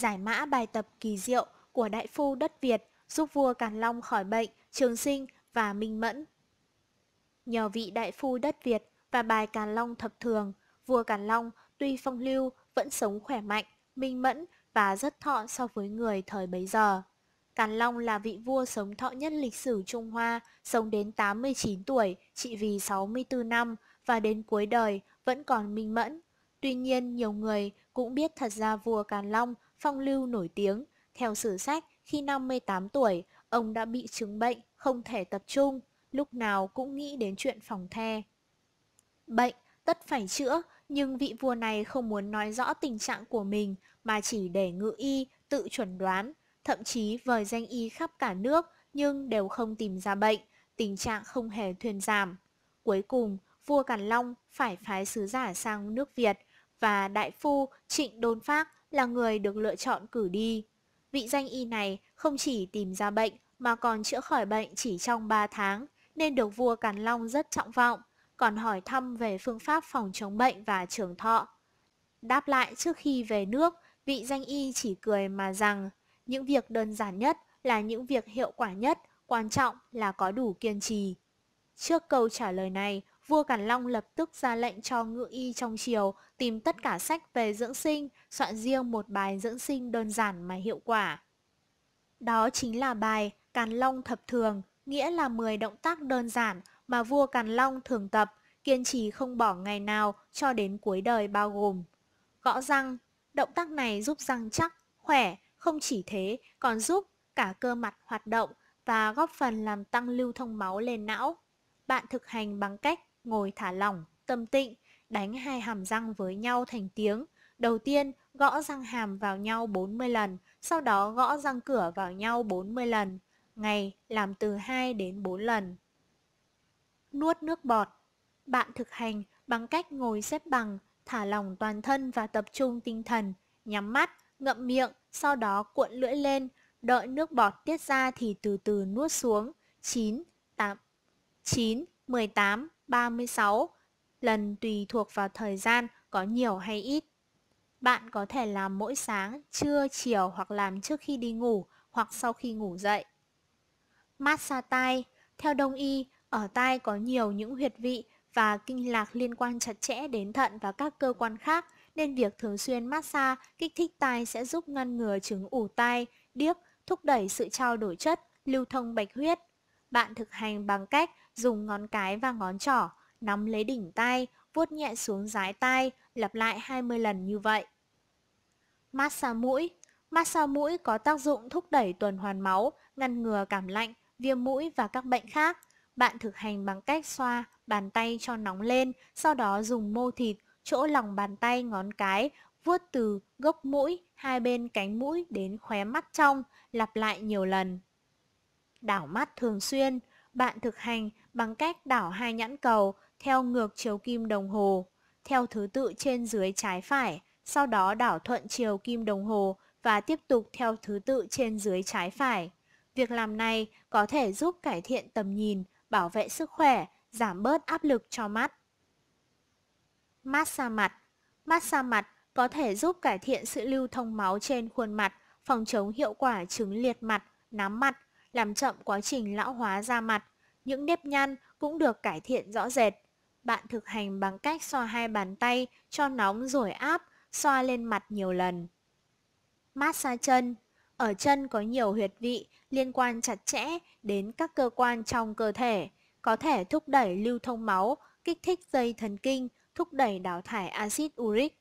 giải mã bài tập kỳ diệu của đại phu đất Việt giúp vua Càn Long khỏi bệnh, trường sinh và minh mẫn. Nhờ vị đại phu đất Việt và bài Càn Long thập thường, vua Càn Long tuy phong lưu vẫn sống khỏe mạnh, minh mẫn và rất thọ so với người thời bấy giờ. Càn Long là vị vua sống thọ nhất lịch sử Trung Hoa, sống đến 89 tuổi, trị vì 64 năm và đến cuối đời vẫn còn minh mẫn. Tuy nhiên, nhiều người cũng biết thật ra vua Càn Long phong lưu nổi tiếng. Theo sử sách, khi 58 tuổi, ông đã bị chứng bệnh, không thể tập trung, lúc nào cũng nghĩ đến chuyện phòng the. Bệnh tất phải chữa, nhưng vị vua này không muốn nói rõ tình trạng của mình mà chỉ để ngự y tự chuẩn đoán, thậm chí vời danh y khắp cả nước nhưng đều không tìm ra bệnh, tình trạng không hề thuyên giảm. Cuối cùng, vua Càn Long phải phái sứ giả sang nước Việt và đại phu Trịnh Đôn Phác là người được lựa chọn cử đi. Vị danh y này không chỉ tìm ra bệnh mà còn chữa khỏi bệnh chỉ trong 3 tháng nên được vua Càn Long rất trọng vọng, còn hỏi thăm về phương pháp phòng chống bệnh và trường thọ. Đáp lại trước khi về nước, vị danh y chỉ cười mà rằng những việc đơn giản nhất là những việc hiệu quả nhất, quan trọng là có đủ kiên trì. Trước câu trả lời này, vua Càn Long lập tức ra lệnh cho ngự y trong triều tìm tất cả sách về dưỡng sinh, soạn riêng một bài dưỡng sinh đơn giản mà hiệu quả. Đó chính là bài Càn Long Thập Thường, nghĩa là 10 động tác đơn giản mà vua Càn Long thường tập, kiên trì không bỏ ngày nào cho đến cuối đời bao gồm gõ răng. Động tác này giúp răng chắc, khỏe, không chỉ thế còn giúp cả cơ mặt hoạt động và góp phần làm tăng lưu thông máu lên não. Bạn thực hành bằng cách ngồi thả lỏng, tâm tịnh, đánh hai hàm răng với nhau thành tiếng. Đầu tiên, gõ răng hàm vào nhau 40 lần, sau đó gõ răng cửa vào nhau 40 lần. Ngày làm từ 2 đến 4 lần. Nuốt nước bọt Bạn thực hành bằng cách ngồi xếp bằng, thả lỏng toàn thân và tập trung tinh thần, nhắm mắt, ngậm miệng, sau đó cuộn lưỡi lên, đợi nước bọt tiết ra thì từ từ nuốt xuống. 9, 8, 9, 18, 36. Lần tùy thuộc vào thời gian có nhiều hay ít. Bạn có thể làm mỗi sáng, trưa, chiều hoặc làm trước khi đi ngủ hoặc sau khi ngủ dậy. Massage tai Theo đông y, ở tai có nhiều những huyệt vị và kinh lạc liên quan chặt chẽ đến thận và các cơ quan khác nên việc thường xuyên massage kích thích tai sẽ giúp ngăn ngừa chứng ủ tai, điếc, thúc đẩy sự trao đổi chất, lưu thông bạch huyết. Bạn thực hành bằng cách dùng ngón cái và ngón trỏ nắm lấy đỉnh tai, vuốt nhẹ xuống dái tai, lặp lại 20 lần như vậy. Massage mũi Massage mũi có tác dụng thúc đẩy tuần hoàn máu, ngăn ngừa cảm lạnh, viêm mũi và các bệnh khác. Bạn thực hành bằng cách xoa bàn tay cho nóng lên, sau đó dùng mô thịt, chỗ lòng bàn tay ngón cái, vuốt từ gốc mũi, hai bên cánh mũi đến khóe mắt trong, lặp lại nhiều lần. Đảo mắt thường xuyên, bạn thực hành bằng cách đảo hai nhãn cầu theo ngược chiều kim đồng hồ, theo thứ tự trên dưới trái phải, sau đó đảo thuận chiều kim đồng hồ và tiếp tục theo thứ tự trên dưới trái phải. Việc làm này có thể giúp cải thiện tầm nhìn, bảo vệ sức khỏe, giảm bớt áp lực cho mắt. Massage mặt Massage mặt có thể giúp cải thiện sự lưu thông máu trên khuôn mặt, phòng chống hiệu quả chứng liệt mặt, nám mặt, làm chậm quá trình lão hóa da mặt, những nếp nhăn cũng được cải thiện rõ rệt. Bạn thực hành bằng cách xoa hai bàn tay cho nóng rồi áp, xoa lên mặt nhiều lần. Massage chân Ở chân có nhiều huyệt vị liên quan chặt chẽ đến các cơ quan trong cơ thể, có thể thúc đẩy lưu thông máu, kích thích dây thần kinh, thúc đẩy đào thải axit uric.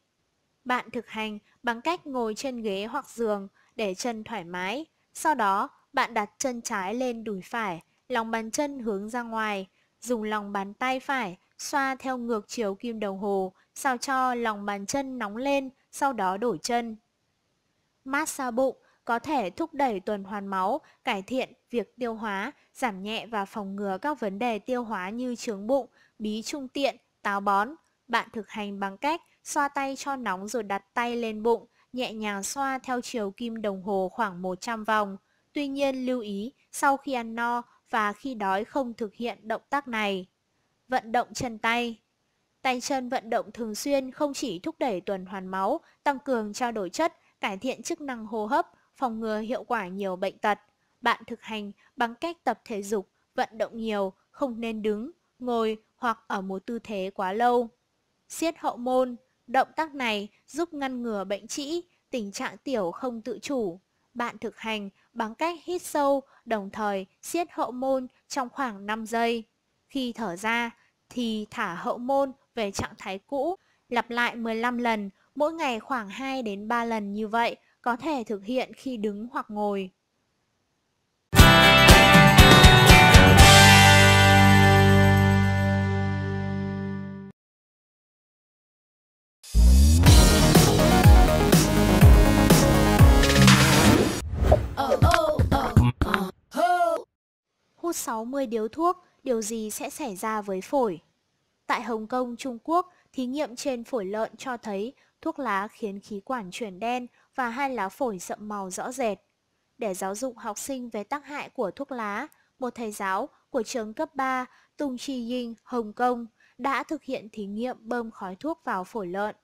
Bạn thực hành bằng cách ngồi trên ghế hoặc giường để chân thoải mái, sau đó bạn đặt chân trái lên đùi phải lòng bàn chân hướng ra ngoài, dùng lòng bàn tay phải xoa theo ngược chiều kim đồng hồ, sao cho lòng bàn chân nóng lên, sau đó đổi chân. Massage bụng có thể thúc đẩy tuần hoàn máu, cải thiện việc tiêu hóa, giảm nhẹ và phòng ngừa các vấn đề tiêu hóa như trướng bụng, bí trung tiện, táo bón. Bạn thực hành bằng cách xoa tay cho nóng rồi đặt tay lên bụng, nhẹ nhàng xoa theo chiều kim đồng hồ khoảng 100 vòng. Tuy nhiên lưu ý, sau khi ăn no, và khi đói không thực hiện động tác này. Vận động chân tay Tay chân vận động thường xuyên không chỉ thúc đẩy tuần hoàn máu, tăng cường trao đổi chất, cải thiện chức năng hô hấp, phòng ngừa hiệu quả nhiều bệnh tật. Bạn thực hành bằng cách tập thể dục, vận động nhiều, không nên đứng, ngồi hoặc ở một tư thế quá lâu. Siết hậu môn, động tác này giúp ngăn ngừa bệnh trĩ, tình trạng tiểu không tự chủ. Bạn thực hành bằng cách hít sâu, đồng thời siết hậu môn trong khoảng 5 giây. Khi thở ra thì thả hậu môn về trạng thái cũ, lặp lại 15 lần, mỗi ngày khoảng 2 đến 3 lần như vậy, có thể thực hiện khi đứng hoặc ngồi. hút 60 điếu thuốc, điều gì sẽ xảy ra với phổi? Tại Hồng Kông, Trung Quốc, thí nghiệm trên phổi lợn cho thấy thuốc lá khiến khí quản chuyển đen và hai lá phổi sậm màu rõ rệt. Để giáo dục học sinh về tác hại của thuốc lá, một thầy giáo của trường cấp 3 Tung Chi Ying, Hồng Kông đã thực hiện thí nghiệm bơm khói thuốc vào phổi lợn.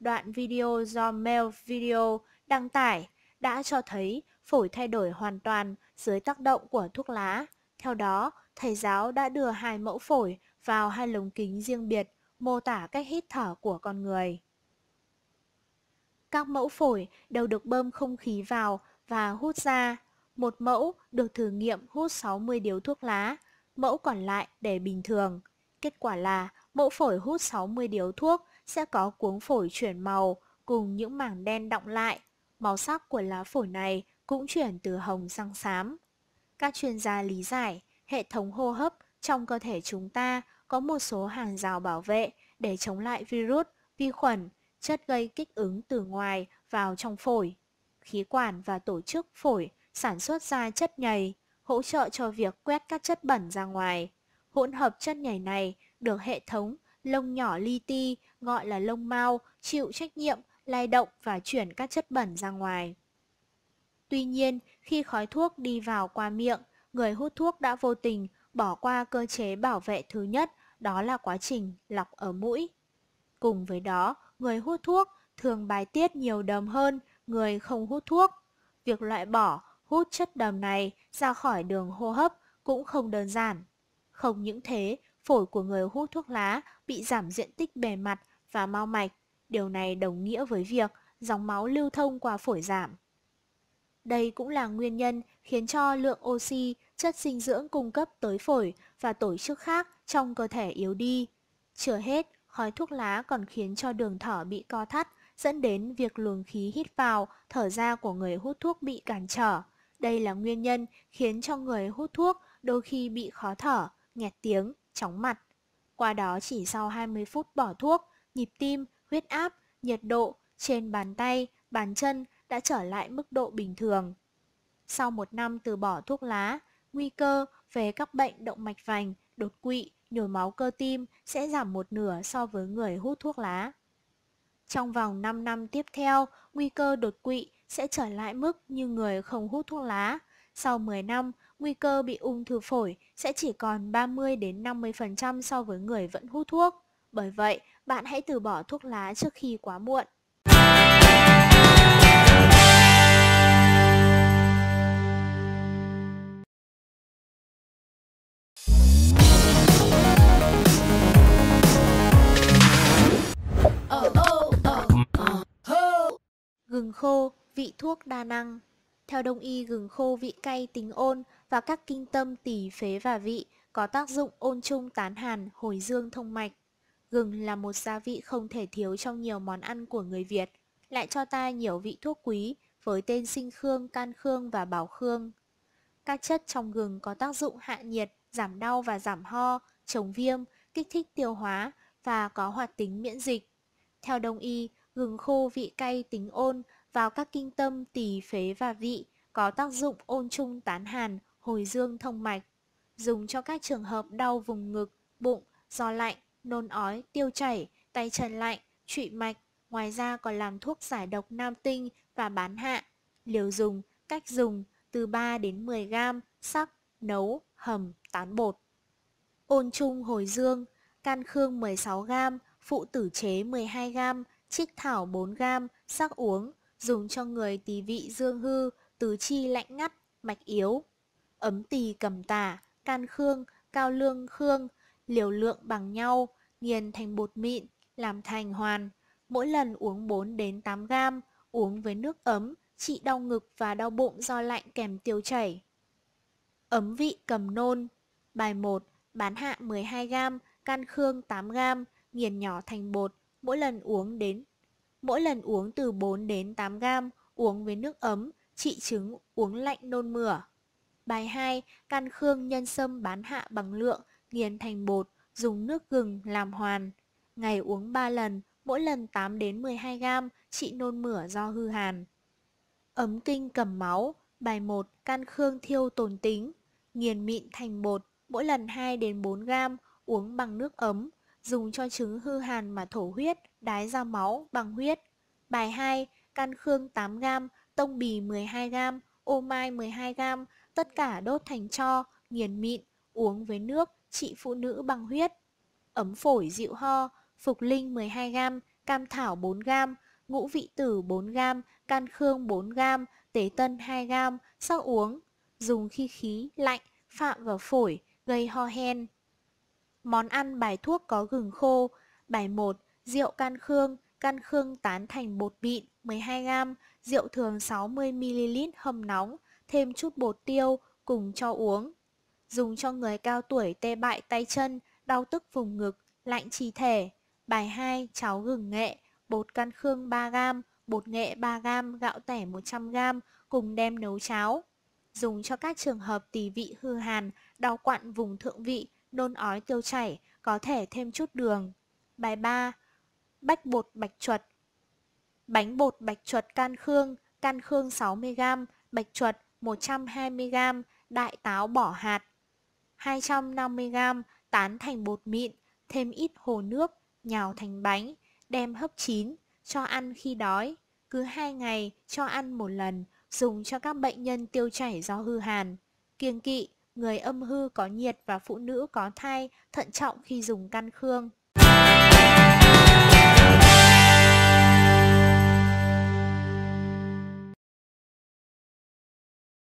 Đoạn video do Mail Video đăng tải đã cho thấy phổi thay đổi hoàn toàn dưới tác động của thuốc lá. Theo đó, thầy giáo đã đưa hai mẫu phổi vào hai lồng kính riêng biệt, mô tả cách hít thở của con người. Các mẫu phổi đều được bơm không khí vào và hút ra. Một mẫu được thử nghiệm hút 60 điếu thuốc lá, mẫu còn lại để bình thường. Kết quả là mẫu phổi hút 60 điếu thuốc sẽ có cuống phổi chuyển màu cùng những mảng đen đọng lại. Màu sắc của lá phổi này cũng chuyển từ hồng sang xám. Các chuyên gia lý giải, hệ thống hô hấp trong cơ thể chúng ta có một số hàng rào bảo vệ để chống lại virus, vi khuẩn, chất gây kích ứng từ ngoài vào trong phổi. Khí quản và tổ chức phổi sản xuất ra chất nhầy, hỗ trợ cho việc quét các chất bẩn ra ngoài. Hỗn hợp chất nhầy này được hệ thống lông nhỏ li ti gọi là lông mau chịu trách nhiệm lai động và chuyển các chất bẩn ra ngoài. Tuy nhiên, khi khói thuốc đi vào qua miệng, người hút thuốc đã vô tình bỏ qua cơ chế bảo vệ thứ nhất, đó là quá trình lọc ở mũi. Cùng với đó, người hút thuốc thường bài tiết nhiều đờm hơn người không hút thuốc. Việc loại bỏ, hút chất đờm này ra khỏi đường hô hấp cũng không đơn giản. Không những thế, phổi của người hút thuốc lá bị giảm diện tích bề mặt và mau mạch. Điều này đồng nghĩa với việc dòng máu lưu thông qua phổi giảm. Đây cũng là nguyên nhân khiến cho lượng oxy, chất dinh dưỡng cung cấp tới phổi và tổ chức khác trong cơ thể yếu đi. Chưa hết, khói thuốc lá còn khiến cho đường thở bị co thắt, dẫn đến việc luồng khí hít vào, thở ra của người hút thuốc bị cản trở. Đây là nguyên nhân khiến cho người hút thuốc đôi khi bị khó thở, nghẹt tiếng, chóng mặt. Qua đó chỉ sau 20 phút bỏ thuốc, nhịp tim, huyết áp, nhiệt độ trên bàn tay, bàn chân đã trở lại mức độ bình thường. Sau một năm từ bỏ thuốc lá, nguy cơ về các bệnh động mạch vành, đột quỵ, nhồi máu cơ tim sẽ giảm một nửa so với người hút thuốc lá. Trong vòng 5 năm tiếp theo, nguy cơ đột quỵ sẽ trở lại mức như người không hút thuốc lá. Sau 10 năm, nguy cơ bị ung thư phổi sẽ chỉ còn 30 đến 50% so với người vẫn hút thuốc. Bởi vậy, bạn hãy từ bỏ thuốc lá trước khi quá muộn. Gừng khô, vị thuốc đa năng Theo đông y, gừng khô vị cay tính ôn và các kinh tâm tỳ phế và vị có tác dụng ôn trung tán hàn, hồi dương thông mạch. Gừng là một gia vị không thể thiếu trong nhiều món ăn của người Việt, lại cho ta nhiều vị thuốc quý với tên sinh khương, can khương và bảo khương. Các chất trong gừng có tác dụng hạ nhiệt, giảm đau và giảm ho, chống viêm, kích thích tiêu hóa và có hoạt tính miễn dịch. Theo đông y, Gừng khô vị cay tính ôn, vào các kinh tâm tỳ phế và vị, có tác dụng ôn trung tán hàn, hồi dương thông mạch. Dùng cho các trường hợp đau vùng ngực, bụng, do lạnh, nôn ói, tiêu chảy, tay chân lạnh, trụy mạch. Ngoài ra còn làm thuốc giải độc nam tinh và bán hạ. Liều dùng, cách dùng từ 3 đến 10 gram, sắc, nấu, hầm, tán bột. Ôn trung hồi dương, can khương 16 gram, phụ tử chế 12 gram, trích thảo 4g, sắc uống, dùng cho người tỳ vị dương hư, tứ chi lạnh ngắt, mạch yếu. Ấm tỳ cầm tả, can khương, cao lương khương, liều lượng bằng nhau, nghiền thành bột mịn, làm thành hoàn. Mỗi lần uống 4 đến 8 gram, uống với nước ấm, trị đau ngực và đau bụng do lạnh kèm tiêu chảy. Ấm vị cầm nôn Bài 1, bán hạ 12 gram, can khương 8 gram, nghiền nhỏ thành bột, mỗi lần uống đến mỗi lần uống từ 4 đến 8 gram, uống với nước ấm, trị chứng uống lạnh nôn mửa. Bài 2, can khương nhân sâm bán hạ bằng lượng, nghiền thành bột, dùng nước gừng làm hoàn. Ngày uống 3 lần, mỗi lần 8 đến 12 gram trị nôn mửa do hư hàn. Ấm kinh cầm máu, bài 1, can khương thiêu tồn tính, nghiền mịn thành bột, mỗi lần 2 đến 4 gram uống bằng nước ấm, dùng cho chứng hư hàn mà thổ huyết, đái ra máu bằng huyết. Bài 2, can khương 8g, tông bì 12g, ô mai 12g, tất cả đốt thành cho, nghiền mịn, uống với nước, trị phụ nữ bằng huyết. Ấm phổi dịu ho, phục linh 12g, cam thảo 4g, ngũ vị tử 4g, can khương 4g, tế tân 2g, sau uống. Dùng khi khí lạnh, phạm vào phổi, gây ho hen. Món ăn bài thuốc có gừng khô. Bài 1. Rượu can khương. Can khương tán thành bột mịn 12g, rượu thường 60ml hầm nóng, thêm chút bột tiêu cùng cho uống. Dùng cho người cao tuổi tê bại tay chân, đau tức vùng ngực, lạnh trì thể. Bài 2. Cháo gừng nghệ. Bột can khương 3g, bột nghệ 3g, gạo tẻ 100g cùng đem nấu cháo. Dùng cho các trường hợp tỳ vị hư hàn, đau quặn vùng thượng vị, nôn ói tiêu chảy, có thể thêm chút đường. Bài 3. Bách bột bạch chuột Bánh bột bạch chuột can khương, can khương 60g, bạch chuột 120g, đại táo bỏ hạt 250g, tán thành bột mịn, thêm ít hồ nước, nhào thành bánh, đem hấp chín, cho ăn khi đói. Cứ 2 ngày cho ăn một lần, dùng cho các bệnh nhân tiêu chảy do hư hàn. Kiêng kỵ, Người âm hư có nhiệt và phụ nữ có thai thận trọng khi dùng căn khương.